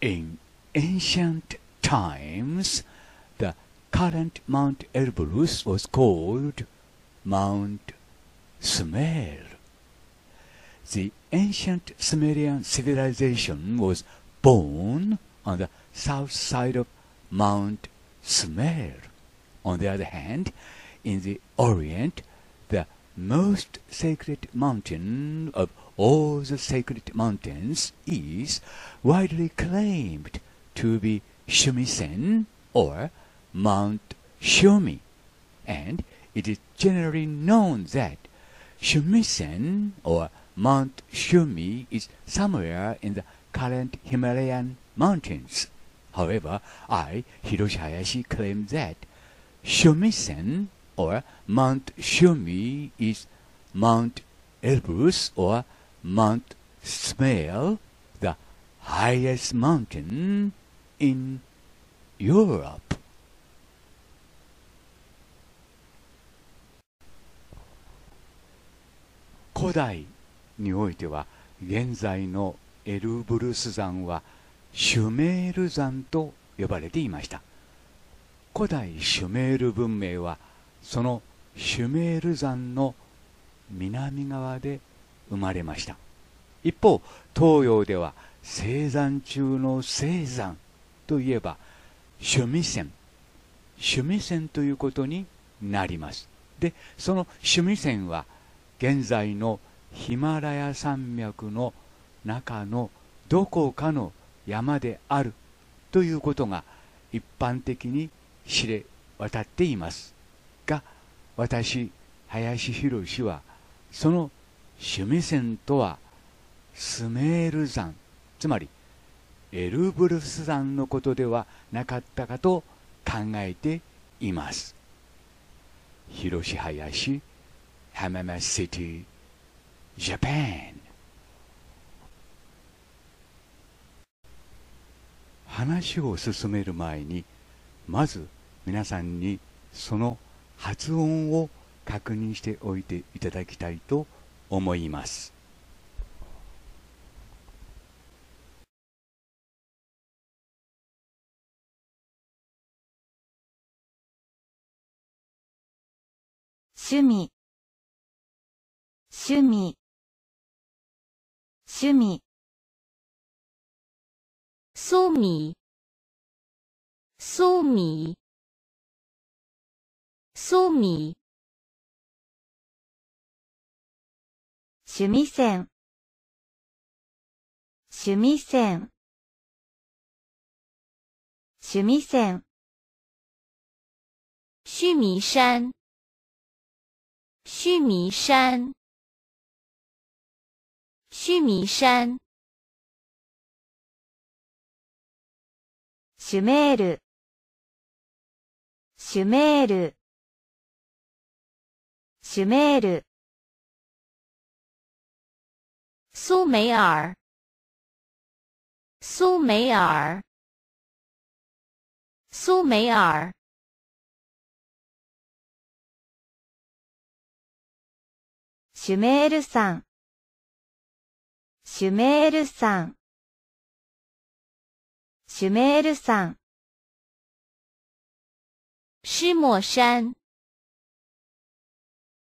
In ancient times, the current Mount Elbrus was called Mount Sumer. The ancient Sumerian civilization was born on the south side of Mount Sumer. On the other hand, in the Orient, the most sacred mountain of all the sacred mountains is widely claimed to be Shumisen or Mount Shumi, and it is generally known that Shumisen or Mount Shumi is somewhere in the current Himalayan mountains. However, I, Hiroshi Hayashi, claim that Shumisen or Mount Shumi is Mount Elbrus or Mount Smail, the highest mountain in Europe. 古代においては現在のエルブルス山はシュメール山と呼ばれていました古代シュメール文明はそのシュメール山の南側で生まれました一方東洋では生産中の生産といえば趣味線趣味線ということになりますでその趣味線は現在のヒマラヤ山脈の中のどこかの山であるということが一般的に知れ渡っていますが私林博はその趣味線とはスメール山つまりエルブルス山のことではなかったかと考えています広志林浜松シティジャパン話を進める前にまず皆さんにその発音を確認しておいていただきたいと思います思います趣味趣味趣味ソーミーソーミーソーミー趣味線趣味線趣味線趣味山趣味山趣味山シュメールシュメールシュメール苏梅尔，苏梅尔，苏梅尔，舒梅尔山，舒梅尔山，舒梅尔山，施莫山，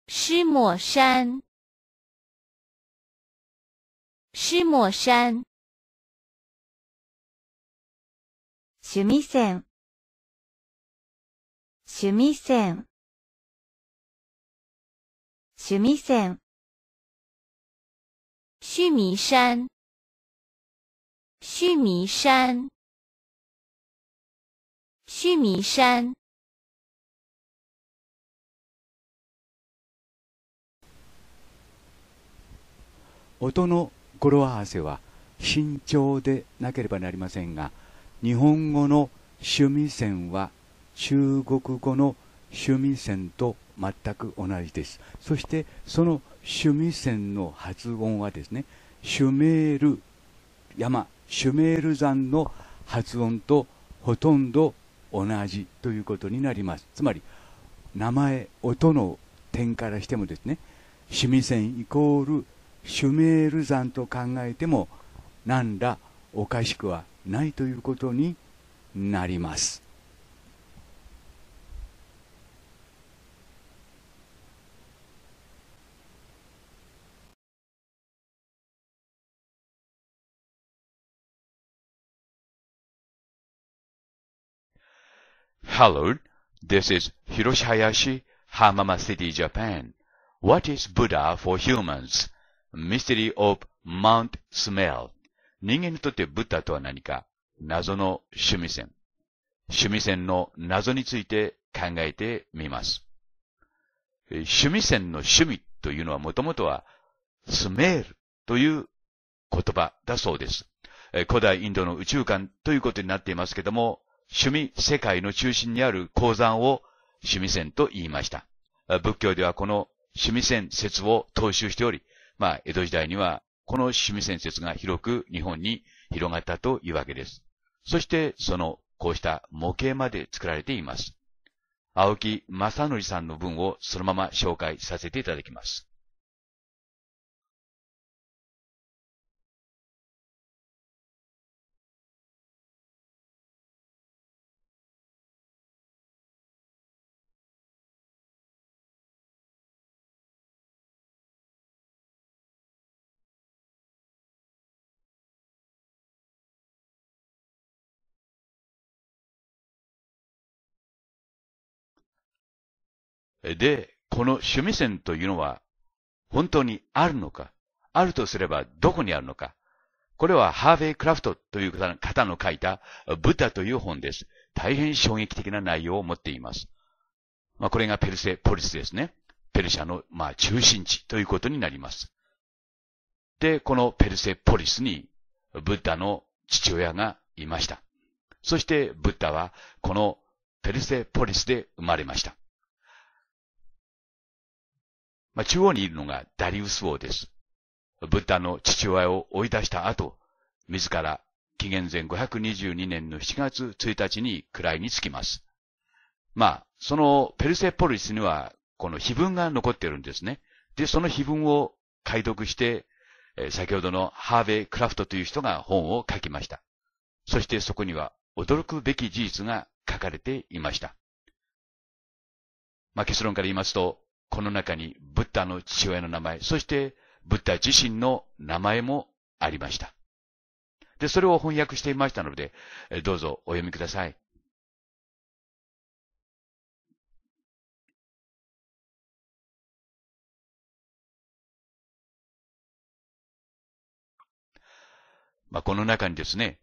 施莫山。石抹山。趣味線。趣味線。趣味線。趣味山。趣味山。趣味山。音の心合わせは慎重でなければなりませんが日本語の趣味線は中国語の趣味線と全く同じですそしてその趣味線の発音はですねシュメール山シュメール山の発音とほとんど同じということになりますつまり名前音の点からしてもですね趣味線イコールシュメール山と考えても何らおかしくはないということになります。Hello, this is Hiroshi Hayashi, Hamama City, Japan. What is Buddha for humans? Mystery of Mount Smell 人間にとってブッダとは何か謎の趣味線。趣味線の謎について考えてみます。趣味線の趣味というのはもともとはスメールという言葉だそうです。古代インドの宇宙観ということになっていますけども、趣味世界の中心にある鉱山を趣味線と言いました。仏教ではこの趣味線説を踏襲しており、まあ、江戸時代には、この趣味戦説が広く日本に広がったというわけです。そして、その、こうした模型まで作られています。青木正則さんの文をそのまま紹介させていただきます。で、この趣味線というのは本当にあるのかあるとすればどこにあるのかこれはハーヴェイ・クラフトという方の書いたブッダという本です。大変衝撃的な内容を持っています。まあ、これがペルセポリスですね。ペルシャの、まあ、中心地ということになります。で、このペルセポリスにブッダの父親がいました。そしてブッダはこのペルセポリスで生まれました。まあ、中央にいるのがダリウス王です。ブッダの父親を追い出した後、自ら紀元前522年の7月1日に位につきます。まあ、そのペルセポリスにはこの碑文が残ってるんですね。で、その碑文を解読して、先ほどのハーベイ・クラフトという人が本を書きました。そしてそこには驚くべき事実が書かれていました。まあ、結論から言いますと、この中にブッダの父親の名前、そしてブッダ自身の名前もありました。で、それを翻訳していましたので、どうぞお読みください。まあ、この中にですね、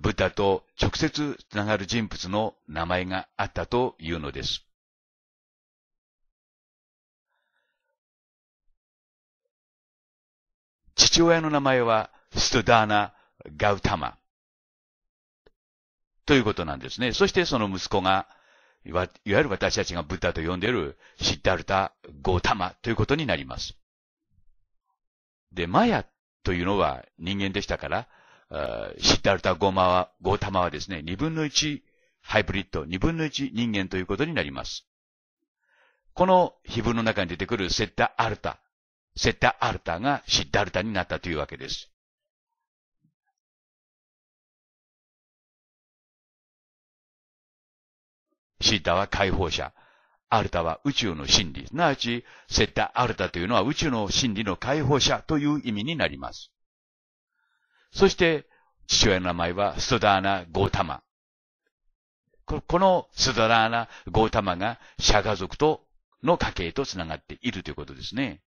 ブッダと直接つながる人物の名前があったというのです。父親の名前はストダーナ・ガウタマ。ということなんですね。そしてその息子が、いわゆる私たちがブッダと呼んでいるシッダルタ・ゴータマということになります。で、マヤというのは人間でしたから、シッダルタ・ゴーマは、ゴータマはですね、二分の一ハイブリッド、二分の一人間ということになります。この碑文の中に出てくるセッタ・アルタセッタ・アルタがシッダルタになったというわけです。シッダは解放者。アルタは宇宙の真理。すなわち、セッタ・アルタというのは宇宙の真理の解放者という意味になります。そして、父親の名前はスダーナ・ゴータマ。このスダーナ・ゴータマがシャガ族との家系とつながっているということですね。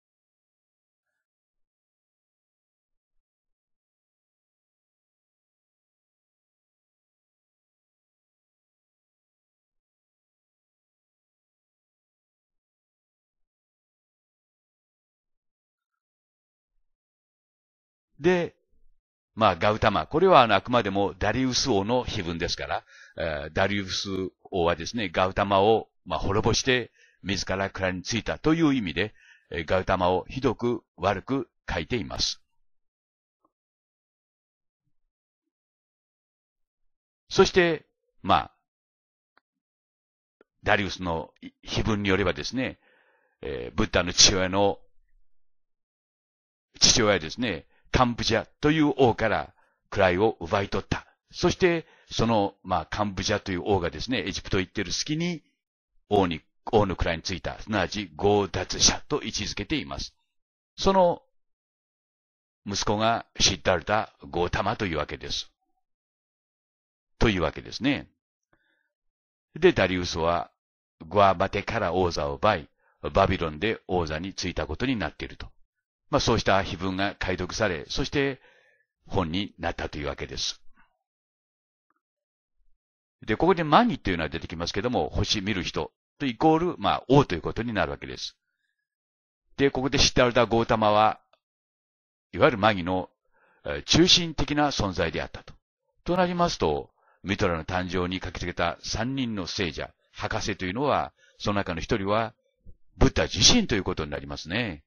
で、まあ、ガウタマ。これはあくまでもダリウス王の碑文ですから、えー、ダリウス王はですね、ガウタマを、まあ、滅ぼして、自ら蔵についたという意味で、えー、ガウタマをひどく悪く書いています。そして、まあ、ダリウスの碑文によればですね、えー、ブッダの父親の、父親ですね、カンブジャという王から位を奪い取った。そして、その、まあ、カンブジャという王がですね、エジプト行ってる隙に、王に、王の位についた、すなわち強奪者と位置づけています。その、息子がシッダルタ・ゴータマというわけです。というわけですね。で、ダリウスは、グアバテから王座を奪い、バビロンで王座についたことになっていると。まあそうした碑文が解読され、そして本になったというわけです。で、ここでマニというのは出てきますけども、星見る人とイコール、まあ、王ということになるわけです。で、ここでシッられたゴータマは、いわゆるマギの中心的な存在であったと。となりますと、ミトラの誕生に駆けつけた三人の聖者、博士というのは、その中の一人は、ブッダ自身ということになりますね。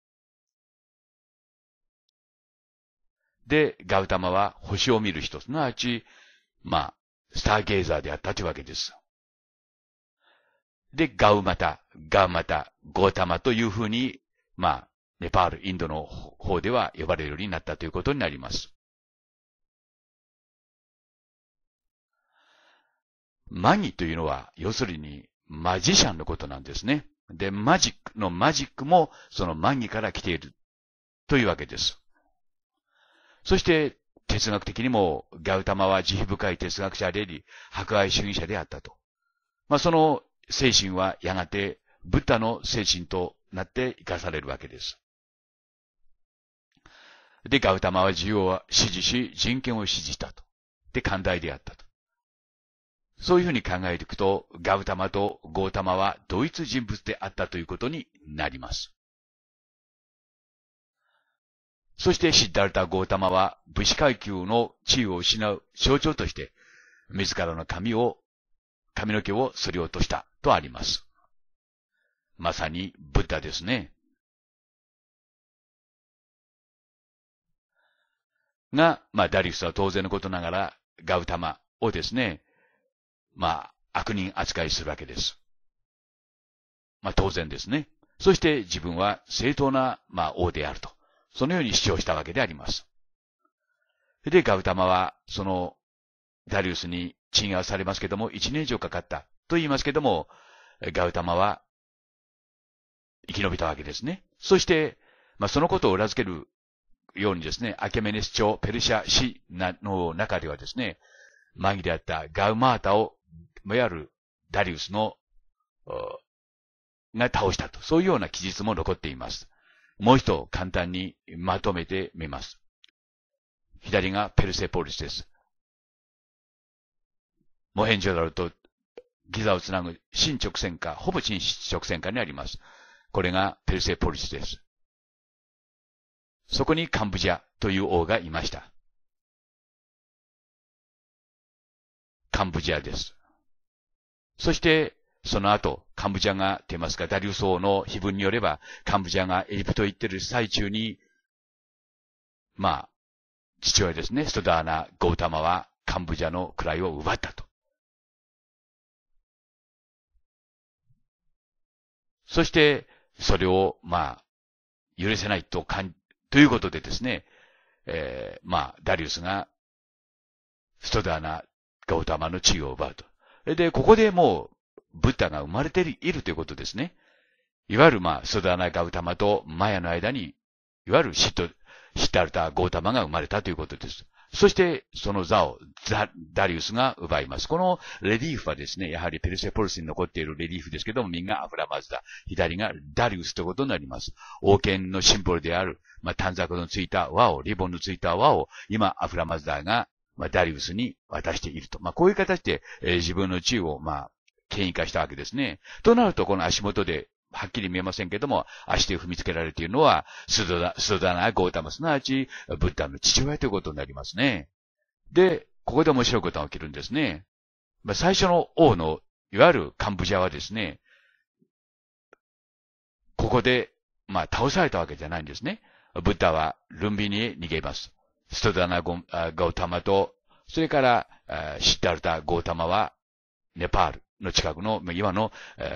で、ガウタマは星を見る人、すなわち、まあ、スターゲイザーであったというわけです。で、ガウマタ、ガウマタ、ゴータマというふうに、まあ、ネパール、インドの方では呼ばれるようになったということになります。マギというのは、要するに、マジシャンのことなんですね。で、マジックのマジックも、そのマギから来ているというわけです。そして、哲学的にも、ガウタマは慈悲深い哲学者であり、博愛主義者であったと。まあ、その精神はやがて、ブッダの精神となって生かされるわけです。で、ガウタマは自由を支持し、人権を支持したと。で、寛大であったと。そういうふうに考えていくと、ガウタマとゴータマは同一人物であったということになります。そしてシッダルタ・ゴータマは武士階級の地位を失う象徴として、自らの髪を、髪の毛を剃り落としたとあります。まさにブッダですね。が、まあ、ダリウスは当然のことながら、ガウタマをですね、まあ、悪人扱いするわけです。まあ、当然ですね。そして自分は正当な、まあ、王であると。そのように主張したわけであります。で、ガウタマは、その、ダリウスに鎮圧されますけども、1年以上かかったと言いますけども、ガウタマは生き延びたわけですね。そして、まあ、そのことを裏付けるようにですね、アケメネス朝ペルシャ市の中ではですね、紛れあったガウマータを、もやるダリウスの、が倒したと、そういうような記述も残っています。もう一度簡単にまとめてみます。左がペルセポリスです。モヘンジョダルとギザをつなぐ新直線化、ほぼ新直線化にあります。これがペルセポリスです。そこにカンブジアという王がいました。カンブジアです。そして、その後、カンブジャが、出ますか、ダリウス王の碑文によれば、カンブジャがエジプト行ってる最中に、まあ、父親ですね、ストダーナ・ゴウタマはカンブジャの位を奪ったと。そして、それを、まあ、許せないとかん、ということでですね、えー、まあ、ダリウスが、ストダーナ・ゴウタマの地位を奪うと。で、ここでもう、ブッダが生まれているということですね。いわゆる、まあ、ソダナガウタマとマヤの間に、いわゆるシット、シッタルタゴータマが生まれたということです。そして、その座をザ、ダリウスが奪います。このレリーフはですね、やはりペルセポルスに残っているレリーフですけども、右がアフラマズダ、左がダリウスということになります。王権のシンボルである、まあ、短冊のついた輪を、リボンのついた輪を、今、アフラマズダが、まあ、ダリウスに渡していると。まあ、こういう形で、えー、自分の地位を、まあ、権威化したわけですね。となると、この足元で、はっきり見えませんけども、足で踏みつけられているのは、スドダ、スダナ、ゴータマ、すなわち、ブッダの父親ということになりますね。で、ここで面白いことが起きるんですね。まあ、最初の王の、いわゆるカンブジャはですね、ここで、まあ、倒されたわけじゃないんですね。ブッダはルンビに逃げます。ストダナゴゴータマと、それから、シッダルタ・ゴータマはネパール。の近くの、今の、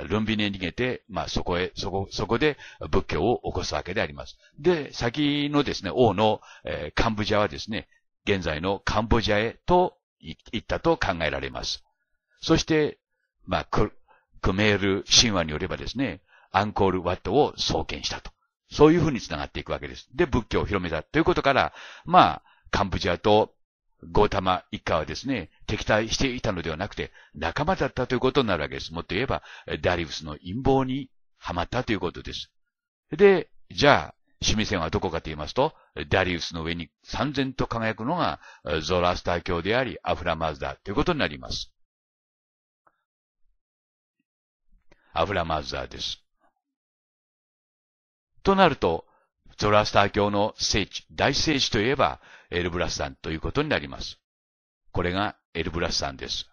ルンビネに逃げて、まあ、そこへ、そこ、そこで仏教を起こすわけであります。で、先のですね、王の、えー、カンボジアはですね、現在のカンボジアへと行ったと考えられます。そして、まあ、ククメール神話によればですね、アンコールワットを創建したと。そういうふうに繋がっていくわけです。で、仏教を広めたということから、まあ、カンボジアとゴータマ一家はですね、敵対していたのではなくて、仲間だったということになるわけです。もっと言えば、ダリウスの陰謀にはまったということです。で、じゃあ、シミ線はどこかと言いますと、ダリウスの上に三千と輝くのがゾラスター教であり、アフラマズダということになります。アフラマズダです。となると、ゾラスター教の聖地、大聖地といえば、エルブラスさんということになります。これがエルブラスさんです。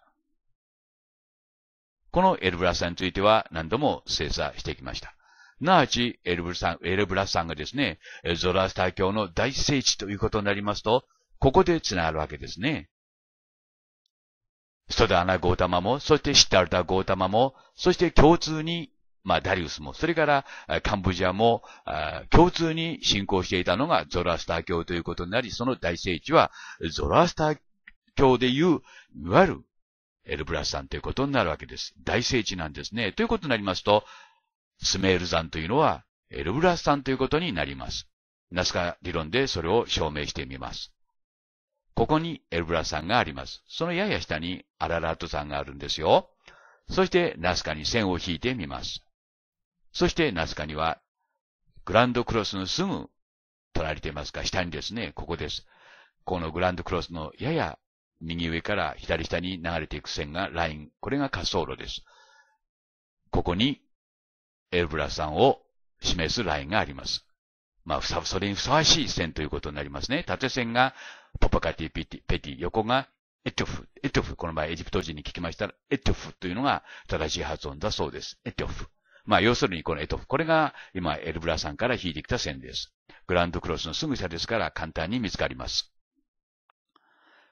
このエルブラスさんについては何度も精査してきました。なわち、エルブラスさん、エルブラスさんがですね、ゾラスター教の大聖地ということになりますと、ここで繋がるわけですね。ストダーナ・ゴータマも、そしてシッタルタ・ゴータマも、そして共通にまあ、ダリウスも、それから、カンボジアも、共通に信仰していたのがゾロアスター教ということになり、その大聖地は、ゾロアスター教でいう、いわゆる、エルブラス山ということになるわけです。大聖地なんですね。ということになりますと、スメール山というのは、エルブラス山ということになります。ナスカ理論でそれを証明してみます。ここにエルブラス山があります。そのやや下にアララート山があるんですよ。そしてナスカに線を引いてみます。そしてナスカには、グランドクロスのすぐられていますか、下にですね、ここです。このグランドクロスのやや右上から左下に流れていく線がライン。これが滑走路です。ここにエルブラさんを示すラインがあります。まあ、それにふさわしい線ということになりますね。縦線がポパカティピティ、ペティ横がエトフ、エトフ。この前エジプト人に聞きましたら、エトフというのが正しい発音だそうです。エトフ。まあ、要するにこのエトフ。これが今、エルブラさんから引いてきた線です。グランドクロスのすぐ下ですから簡単に見つかります。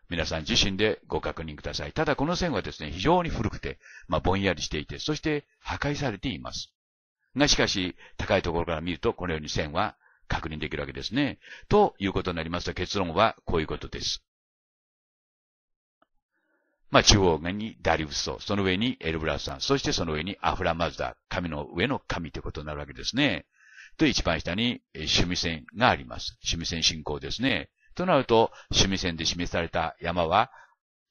皆さん自身でご確認ください。ただこの線はですね、非常に古くて、まあ、ぼんやりしていて、そして破壊されています。が、しかし、高いところから見ると、このように線は確認できるわけですね。ということになりますと、結論はこういうことです。まあ、中央にダリウスと、その上にエルブラスさん、そしてその上にアフラマズダ、神の上の神ということになるわけですね。と、一番下に、趣味線があります。趣味線信仰ですね。となると、趣味線で示された山は、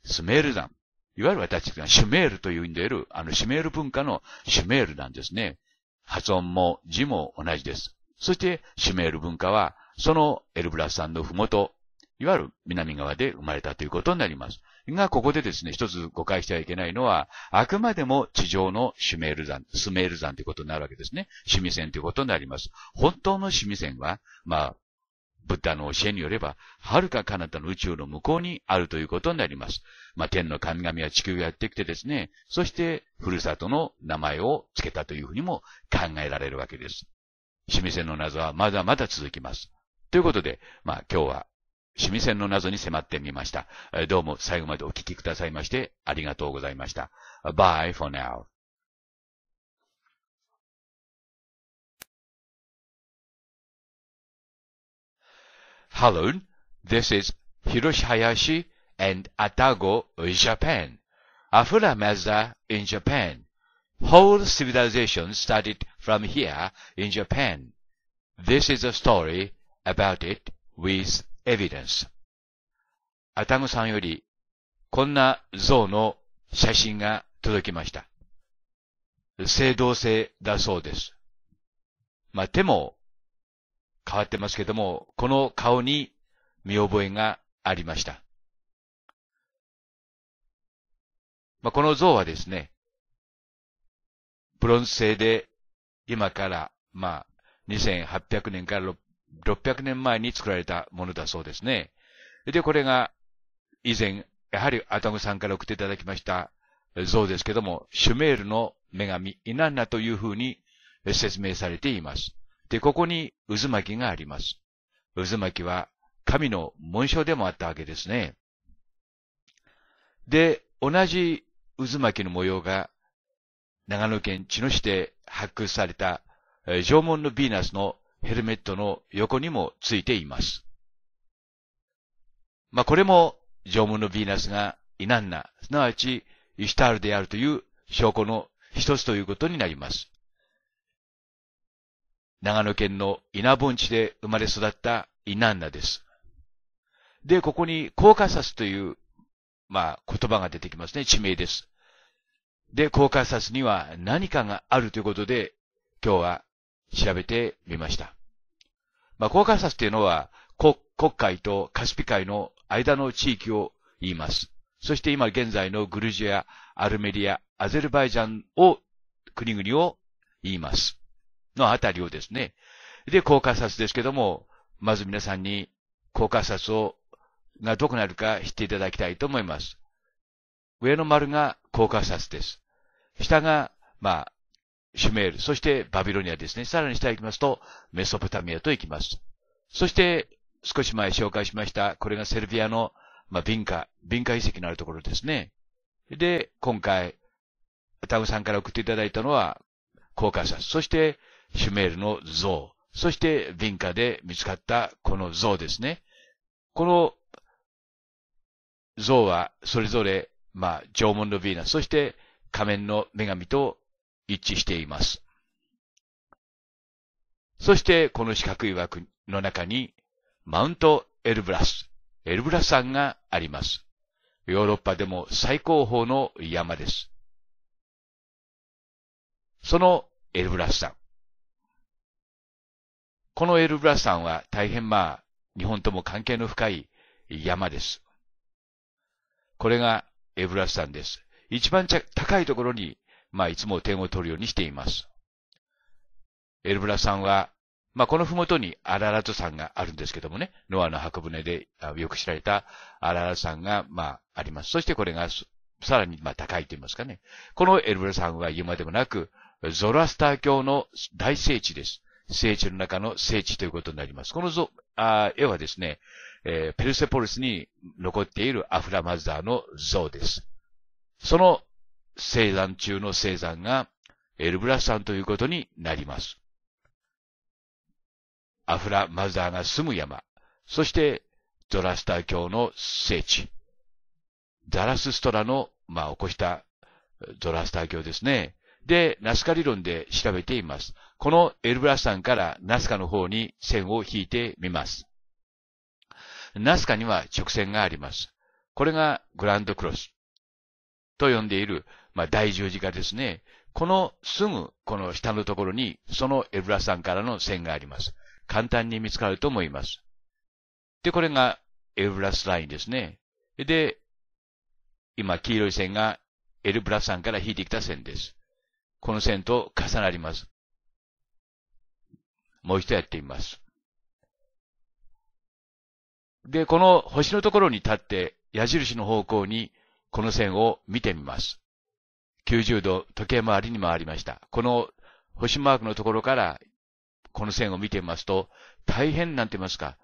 スメール山。いわゆる私たちがシュメールと呼んでいる、あのシュメール文化のシュメールなんですね。発音も字も同じです。そして、シュメール文化は、そのエルブラス山のふもと、いわゆる南側で生まれたということになります。が、ここでですね、一つ誤解してはいけないのは、あくまでも地上のシュメール山、スメール山ということになるわけですね。シミ線ということになります。本当のシミ線は、まあ、ブッダの教えによれば、はるか彼方の宇宙の向こうにあるということになります。まあ、天の神々は地球がやってきてですね、そして、ふるさとの名前を付けたというふうにも考えられるわけです。シミ線の謎はまだまだ続きます。ということで、まあ、今日は趣味線の謎に迫ってみました。どうも最後までお聞きくださいましてありがとうございました。Bye for now. Hello, this is Hiroshi Hayashi and Atago, in Japan. Afura Mazda in Japan. Whole civilization started from here in Japan. This is a story about it with evidence。アタムさんより、こんな像の写真が届きました。正動性だそうです。まあ、手も変わってますけども、この顔に見覚えがありました。まあ、この像はですね、ブロンズ製で今から、まあ、2800年から600年前に作られたものだそうですね。で、これが以前、やはりアタグさんから送っていただきました像ですけども、シュメールの女神イナンナというふうに説明されています。で、ここに渦巻きがあります。渦巻きは神の紋章でもあったわけですね。で、同じ渦巻きの模様が長野県茅野市で発掘された縄文のヴィーナスのヘルメットの横にもついています。まあ、これも縄文のヴィーナスがイナンナ、すなわちイシュタールであるという証拠の一つということになります。長野県の稲盆地で生まれ育ったイナンナです。で、ここにコーカサスという、まあ、言葉が出てきますね。地名です。で、コーカサスには何かがあるということで、今日は調べてみました。まあ、コーカサスっていうのは、国会とカスピ海の間の地域を言います。そして今現在のグルジア、アルメリア、アゼルバイジャンを、国々を言います。のあたりをですね。で、コーカサスですけども、まず皆さんに、コーカサスを、がどこにあるか知っていただきたいと思います。上の丸がコーカサスです。下が、まあ、シュメール、そしてバビロニアですね。さらに下行きますと、メソポタミアと行きます。そして、少し前紹介しました、これがセルビアの、まあ、ビンカ、ビンカ遺跡のあるところですね。で、今回、タグさんから送っていただいたのは、コーカサス、そしてシュメールの像、そしてビンカで見つかったこの像ですね。この像はそれぞれ、まあ、縄文のヴィーナス、そして仮面の女神と一致しています。そしてこの四角い枠の中にマウントエルブラス、エルブラス山があります。ヨーロッパでも最高峰の山です。そのエルブラス山。このエルブラス山は大変まあ、日本とも関係の深い山です。これがエルブラス山です。一番高いところにまあ、いつも点を取るようにしています。エルブラさんは、まあ、このふもとにアララト山があるんですけどもね、ノアの箱舟でよく知られたアララト山が、まあ、あります。そしてこれがさらに、まあ、高いと言いますかね。このエルブラ山は言うまでもなく、ゾラスター教の大聖地です。聖地の中の聖地ということになります。このゾあ絵はですね、えー、ペルセポリスに残っているアフラマザーの像です。その生産中の生産がエルブラス山ということになります。アフラ・マザーが住む山、そしてゾラスター教の聖地、ザラスストラの、まあ、起こしたゾラスター教ですね。で、ナスカ理論で調べています。このエルブラス山からナスカの方に線を引いてみます。ナスカには直線があります。これがグランドクロスと呼んでいるまあ、第十字架ですね。このすぐ、この下のところに、そのエブラさんからの線があります。簡単に見つかると思います。で、これがエブラスラインですね。で、今、黄色い線がエルブラさんから引いてきた線です。この線と重なります。もう一度やってみます。で、この星のところに立って、矢印の方向にこの線を見てみます。90度時計回りに回りました。この星マークのところからこの線を見てみますと、大変なんて言いますか、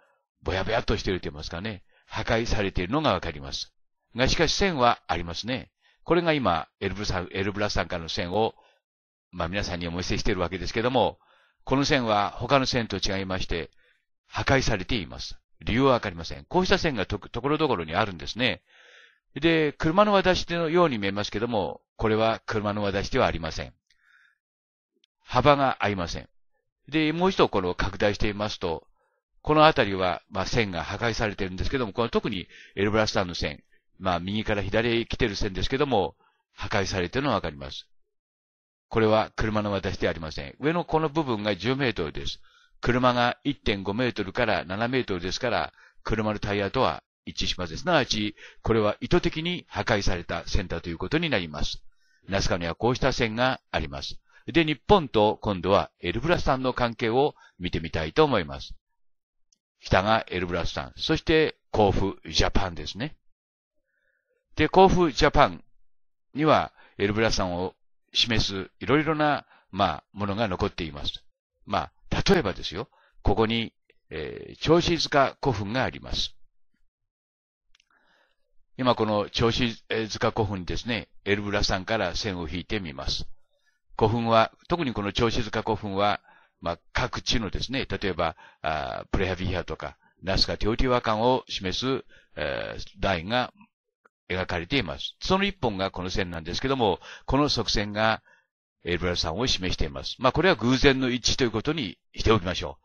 ぼやぼやっとしていると言いますかね、破壊されているのがわかります。が、しかし線はありますね。これが今、エルブラエルブラさんからの線を、まあ皆さんにお見せしているわけですけども、この線は他の線と違いまして、破壊されています。理由はわかりません。こうした線がと、ところどころにあるんですね。で、車の私のように見えますけども、これは車の私ではありません。幅が合いません。で、もう一度この拡大してみますと、この辺りは、まあ、線が破壊されてるんですけども、この特にエルブラスターの線、まあ、右から左へ来てる線ですけども、破壊されてるのがわかります。これは車の私ではありません。上のこの部分が10メートルです。車が1.5メートルから7メートルですから、車のタイヤとは一致します。すなわち、これは意図的に破壊された線だということになります。ナスカにはこうした線があります。で、日本と今度はエルブラスさんの関係を見てみたいと思います。北がエルブラスさん、そして甲府ジャパンですね。で、甲府ジャパンにはエルブラスさんを示すいろいろな、まあ、ものが残っています。まあ、例えばですよ、ここに、えー、長子塚古墳があります。今この調子塚古墳ですね、エルブラさんから線を引いてみます。古墳は、特にこの調子塚古墳は、まあ、各地のですね、例えば、あプレハビヒアとか、ナスカ・テオティワカンを示す、えー、ラインが描かれています。その一本がこの線なんですけども、この側線がエルブラさんを示しています。まあ、これは偶然の一致ということにしておきましょ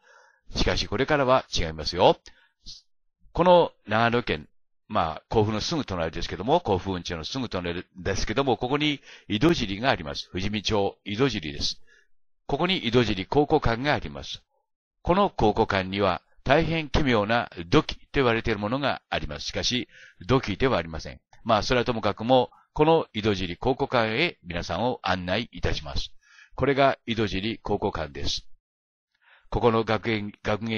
う。しかし、これからは違いますよ。この長野県まあ、甲府のすぐ隣ですけども、甲府運賃のすぐ隣ですけども、ここに井戸尻があります。富士見町井戸尻です。ここに井戸尻考古館があります。この考古館には大変奇妙な土器と言われているものがあります。しかし、土器ではありません。まあ、それはともかくも、この井戸尻考古館へ皆さんを案内いたします。これが井戸尻考古館です。ここの学芸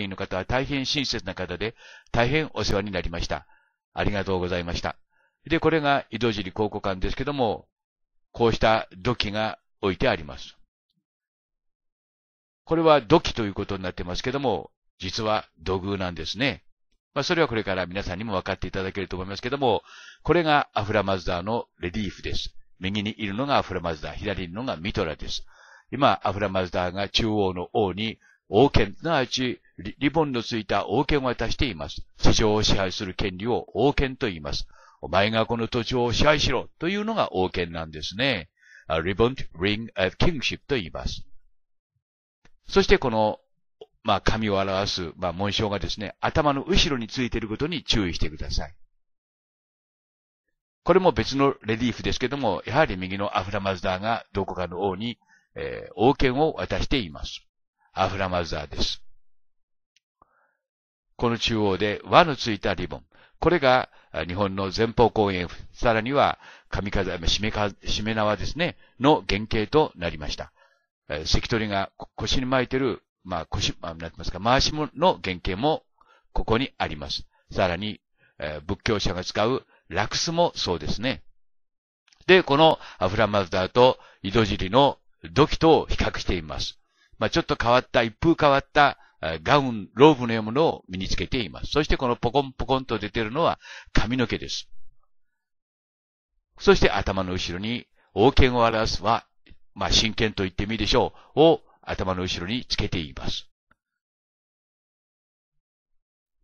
員の方は大変親切な方で、大変お世話になりました。ありがとうございました。で、これが井戸尻考古館ですけども、こうした土器が置いてあります。これは土器ということになってますけども、実は土偶なんですね。まあ、それはこれから皆さんにも分かっていただけると思いますけども、これがアフラマズダーのレリーフです。右にいるのがアフラマズダー、左にいるのがミトラです。今、アフラマズダーが中央の王に王権、すなわちリボンのついた王権を渡しています。地上を支配する権利を王権と言います。お前がこの土地を支配しろというのが王権なんですね。リボン、リング、キングシップと言います。そしてこの、まあ、紙を表す、まあ、紋章がですね、頭の後ろについていることに注意してください。これも別のレリーフですけども、やはり右のアフラマズダーがどこかの王に、えー、王権を渡しています。アフラマザーです。この中央で輪のついたリボン。これが日本の前方後円、さらには上風、締めか、締め縄ですね、の原型となりました。え関取が腰に巻いてる、まあ腰、まなってますか、回し物の原型もここにあります。さらに、え仏教者が使うラクスもそうですね。で、このアフラマズダーと井戸尻の土器と比較しています。まあ、ちょっと変わった、一風変わったガウン、ローブのようなものを身につけています。そしてこのポコンポコンと出てるのは髪の毛です。そして頭の後ろに王権を表すは、まあ、真剣と言ってもいいでしょう、を頭の後ろにつけています。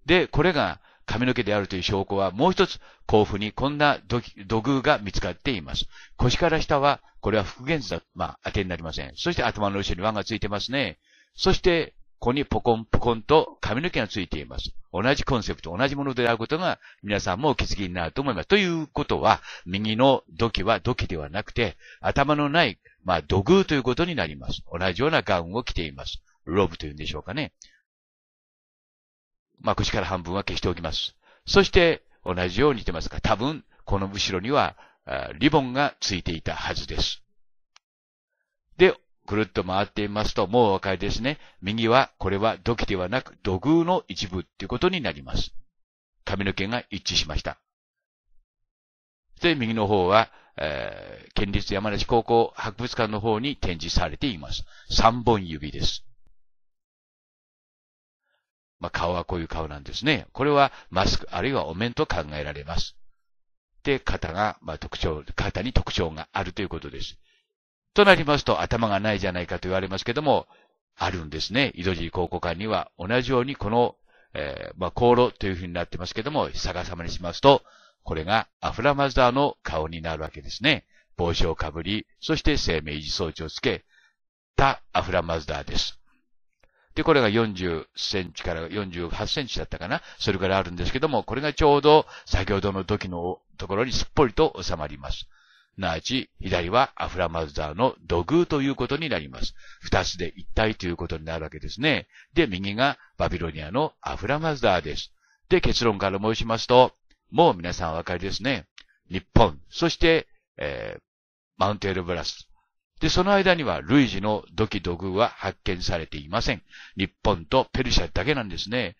で、これが髪の毛であるという証拠はもう一つ、甲府にこんな土偶が見つかっています。腰から下は、これは復元図だ。まあ、当てになりません。そして頭の後ろに輪がついてますね。そして、ここにポコンポコンと髪の毛がついています。同じコンセプト、同じものであることが皆さんもお気づきになると思います。ということは、右の土器は土器ではなくて、頭のない、まあ、土偶ということになります。同じようなガウンを着ています。ローブというんでしょうかね。まあ、口から半分は消しておきます。そして、同じように言ってますが、多分、この後ろには、リボンがついていたはずです。で、ぐるっと回ってみますと、もうお分かりですね。右は、これは土器ではなく土偶の一部っていうことになります。髪の毛が一致しました。で、右の方は、えー、県立山梨高校博物館の方に展示されています。三本指です。まあ、顔はこういう顔なんですね。これはマスク、あるいはお面と考えられます。で、肩が、まあ、特徴、肩に特徴があるということです。となりますと、頭がないじゃないかと言われますけども、あるんですね。井戸尻考古館には同じようにこの、えー、まあ、航路というふうになってますけども、逆さまにしますと、これがアフラマズダーの顔になるわけですね。帽子をかぶり、そして生命維持装置をつけたアフラマズダーです。で、これが40センチから48センチだったかな。それからあるんですけども、これがちょうど先ほどの時のところにすっぽりと収まります。なあち、左はアフラマズダーの土偶ということになります。二つで一体ということになるわけですね。で、右がバビロニアのアフラマズダーです。で、結論から申しますと、もう皆さんお分かりですね。日本、そして、えー、マウンテールブラス、で、その間には、類似の土器土偶は発見されていません。日本とペルシャだけなんですね。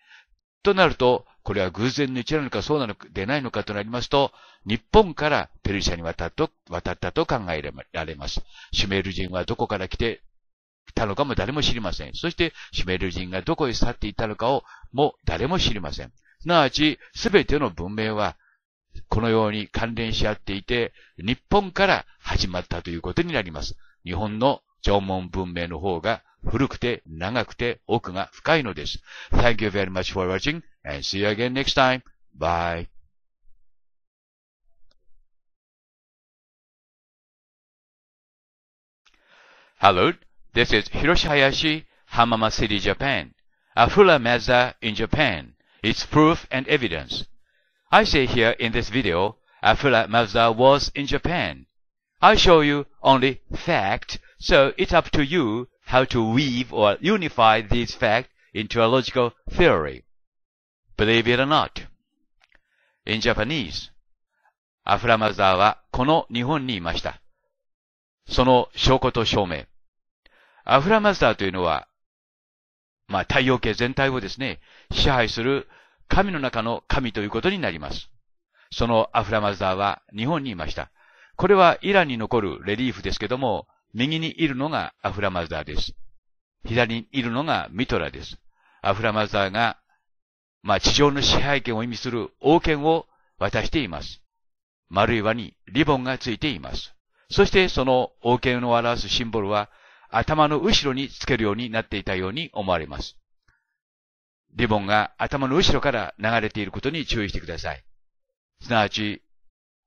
となると、これは偶然の一なのかそうなのか、でないのかとなりますと、日本からペルシャに渡ったと、渡ったと考えられます。シュメール人はどこから来てたのかも誰も知りません。そして、シュメール人がどこへ去っていたのかをも誰も知りません。すなわち、すべての文明はこのように関連し合っていて、日本から始まったということになります。日本の縄文文明の方が古くて長くて奥が深いのです。Thank you very much for watching and see you again next time. Bye. Hello, this is Hiroshi Hayashi, Hamama City, Japan. Afula Mazda in Japan. It's proof and evidence. I say here in this video, I feel like Mazda was in Japan. I show you only fact, so it's up to you how to weave or unify these facts into a logical theory. Believe it or not. In Japanese, アフラマザーはこの日本にいました。その証拠と証明。アフラマザーというのは、まあ太陽系全体をですね、支配する神の中の神ということになります。そのアフラマザーは日本にいました。これはイランに残るレリーフですけども、右にいるのがアフラマザーです。左にいるのがミトラです。アフラマザーが、まあ、地上の支配権を意味する王権を渡しています。丸い輪にリボンがついています。そしてその王権を表すシンボルは頭の後ろにつけるようになっていたように思われます。リボンが頭の後ろから流れていることに注意してください。すなわち、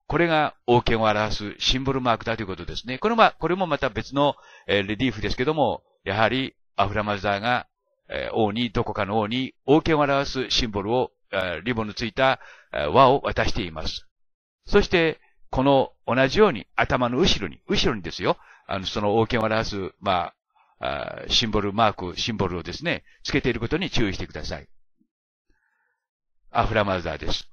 これが王権を表すシンボルマークだということですね。これも、これもまた別の、レディーフですけども、やはりアフラマザーが、王に、どこかの王に王権を表すシンボルを、リボンのついた、輪を渡しています。そして、この同じように頭の後ろに、後ろにですよ、あの、その王権を表す、まあ、あシンボルマーク、シンボルをですね、つけていることに注意してください。アフラマザーです。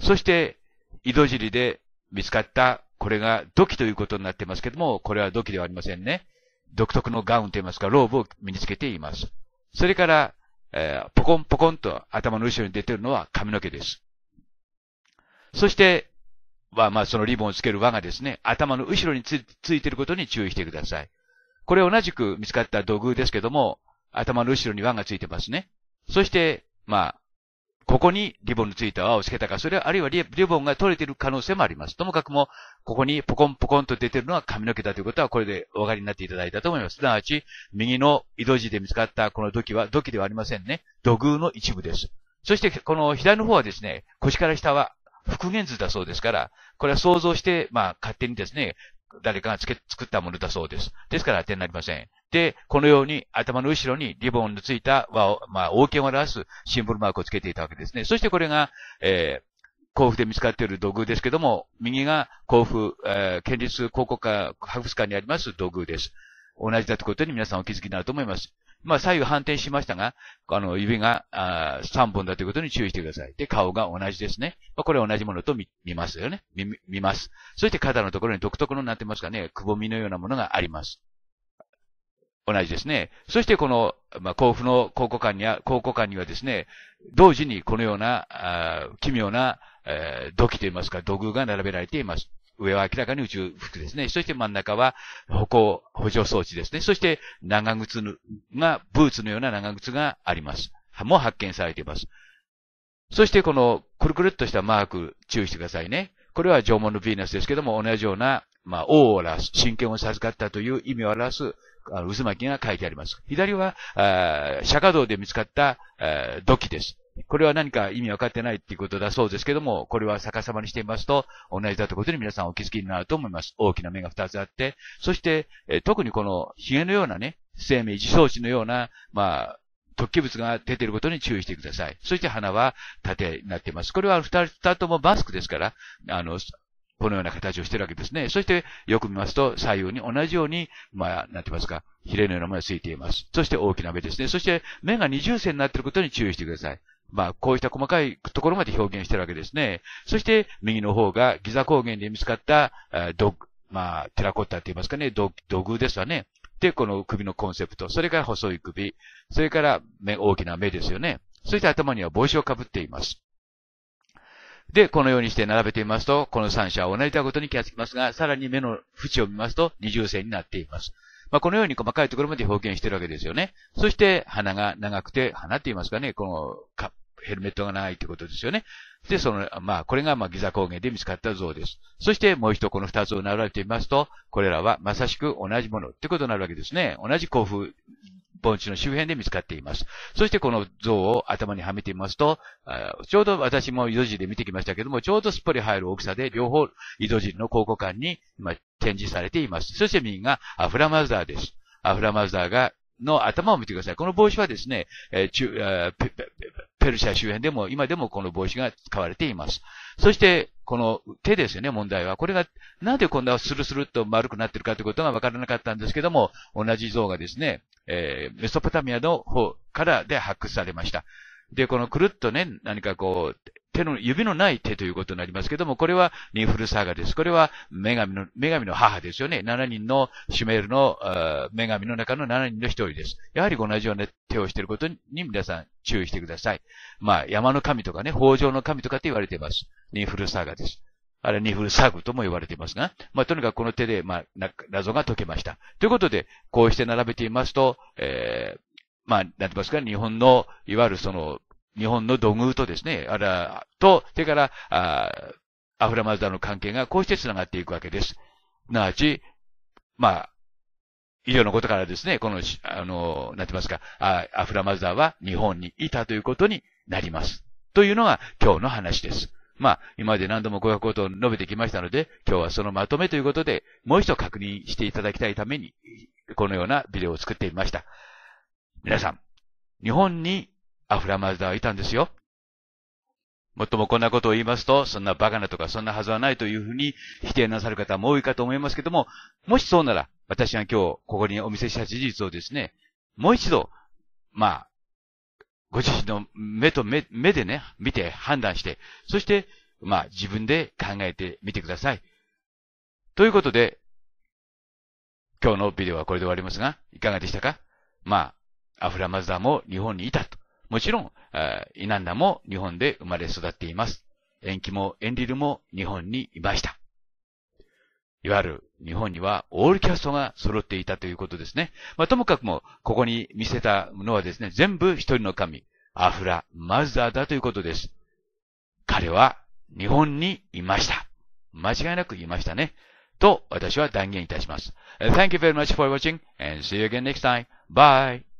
そして、井戸尻で見つかった、これが土器ということになってますけども、これは土器ではありませんね。独特のガウンと言いますか、ローブを身につけています。それから、えー、ポコンポコンと頭の後ろに出てるのは髪の毛です。そして、まあまあそのリボンをつける輪がですね、頭の後ろについていることに注意してください。これ同じく見つかった土偶ですけども、頭の後ろに輪がついてますね。そして、まあ、ここにリボンのついた輪をつけたか、それはあるいはリボンが取れている可能性もあります。ともかくも、ここにポコンポコンと出ているのは髪の毛だということは、これでお分かりになっていただいたと思います。すなわち、右の井戸時で見つかったこの土器は、土器ではありませんね。土偶の一部です。そして、この左の方はですね、腰から下は復元図だそうですから、これは想像して、まあ、勝手にですね、誰かがつけ、作ったものだそうです。ですから当てになりません。で、このように頭の後ろにリボンのついた和を、まあ、王権を表すシンボルマークをつけていたわけですね。そしてこれが、えー、甲府で見つかっている土偶ですけども、右が甲府、えー、県立考古館、博物館にあります土偶です。同じだということに皆さんお気づきになると思います。まあ、左右反転しましたが、あの、指があ3本だということに注意してください。で、顔が同じですね。まあ、これは同じものと見ますよね見。見ます。そして肩のところに独特のなってますかね、くぼみのようなものがあります。同じですね。そしてこの、まあ、甲府の考古館には、考古館にはですね、同時にこのような、あ奇妙な、えー、土器といいますか、土偶が並べられています。上は明らかに宇宙服ですね。そして真ん中は歩行、補助装置ですね。そして長靴が、ブーツのような長靴があります。も発見されています。そしてこのくるくるっとしたマーク注意してくださいね。これは縄文のヴィーナスですけども、同じような、まあ、王を表す、神権を授かったという意味を表す、あの渦巻きが書いてあります。左は、あ釈迦道で見つかった土器です。これは何か意味わかってないっていうことだそうですけども、これは逆さまにしていますと、同じだということに皆さんお気づきになると思います。大きな目が2つあって、そして、え特にこの髭のようなね、生命自装置のような、まあ、突起物が出ていることに注意してください。そして鼻は縦になっています。これは二つともマスクですから、あの、このような形をしているわけですね。そして、よく見ますと、左右に同じように、まあ、なんて言いますか、ヒレのようなものがついています。そして大きな目ですね。そして、目が二重線になっていることに注意してください。まあ、こうした細かいところまで表現してるわけですね。そして、右の方がギザ高原で見つかった、ドまあ、テラコッタって言いますかね、土偶ですわね。で、この首のコンセプト。それから細い首。それから目、大きな目ですよね。そして頭には帽子をかぶっています。で、このようにして並べてみますと、この三者は同じだことに気がつきますが、さらに目の縁を見ますと、二重線になっています。まあ、このように細かいところまで表現してるわけですよね。そして、鼻が長くて、鼻って言いますかね、この、ヘルメットがないってことですよね。で、その、まあ、これが、まあ、ギザ高原で見つかった像です。そして、もう一、この二つを並べてみますと、これらはまさしく同じものってことになるわけですね。同じ甲府盆地の周辺で見つかっています。そしてこの像を頭にはめてみますと、ちょうど私も井戸尻で見てきましたけども、ちょうどすっぽり入る大きさで、両方井戸尻の考古館に今展示されています。そして右がアフラマザーです。アフラマザーがの頭を見てください。この帽子はですね、え中、えペルシャ周辺でも、今でもこの帽子が使われています。そして、この手ですよね、問題は。これが、なんでこんなスルスルっと丸くなってるかということがわからなかったんですけども、同じ像がですね、えー、メソポタミアの方からで発掘されました。で、このくるっとね、何かこう、手の、指のない手ということになりますけども、これはニンフルサガです。これは女神の、女神の母ですよね。7人のシュメールの、女神の中の7人の一人です。やはり同じような手をしていることに皆さん注意してください。まあ、山の神とかね、北条の神とかって言われています。ニンフルサガです。あれ、ニフルサグとも言われていますが、まあ、とにかくこの手で、まあ、謎が解けました。ということで、こうして並べていますと、えー、まあ、なんて言いますか、日本の、いわゆるその、日本の土偶とですね、あら、と、それから、あアフラマズダの関係がこうして繋がっていくわけです。すなわち、まあ、以上のことからですね、この、あの、なんて言いますか、アフラマズダは日本にいたということになります。というのが今日の話です。まあ、今まで何度もこういうことを述べてきましたので、今日はそのまとめということで、もう一度確認していただきたいために、このようなビデオを作ってみました。皆さん、日本にアフラマズダはいたんですよ。もっともこんなことを言いますと、そんなバカなとかそんなはずはないというふうに否定なさる方も多いかと思いますけども、もしそうなら、私が今日ここにお見せした事実をですね、もう一度、まあ、ご自身の目と目目でね、見て判断して、そして、まあ自分で考えてみてください。ということで、今日のビデオはこれで終わりますが、いかがでしたかまあ、アフラマズダも日本にいたと。もちろん、イナンナも日本で生まれ育っています。ンキもエンリルも日本にいました。いわゆる日本にはオールキャストが揃っていたということですね。まあ、ともかくも、ここに見せたのはですね、全部一人の神、アフラ、マザーだということです。彼は日本にいました。間違いなく言いましたね。と私は断言いたします。Thank you very much for watching and see you again next time. Bye!